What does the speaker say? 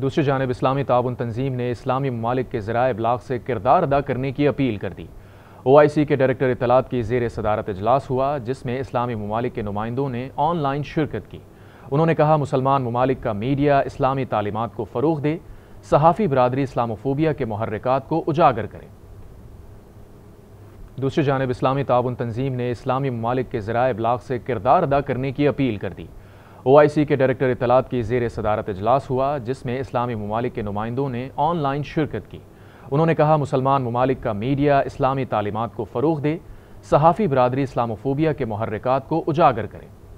दूसरी जानब इस्लामी ताउन तंजीम ने इस्लामी ममालिक के ज़रा अबलाग से किरदार अदा करने की अपील कर दी ओ आई सी के डायरेक्टर इतलात की जेर सदारत अजलास हुआ जिसमें इस्लामी ममालिक के नुमाइंदों ने ऑनलाइन शिरकत की उन्होंने कहा मुसलमान ममालिक का मीडिया इस्लामी तालीमत को फ़रोग दे सहाफ़ी बरदरी इस्लामोफोबिया के महरक़ात को उजागर करें दूसरी जानब इस्लामी ताउन तंजीम ने इस्लामी ममालिक के ज़रा अबलाग से किरदार अदा करने की अपील कर दी ओआईसी के डायरेक्टर इतलात की जेर सदारत अजलास हुआ जिसमें इस्लामी ममालिक के नुमाइंदों ने ऑनलाइन शिरकत की उन्होंने कहा मुसलमान ममालिक का मीडिया इस्लामी तालीमत को फ़रोग दे सहाफ़ी बरदरी इस्लामोफोबिया के महरिकात को उजागर करें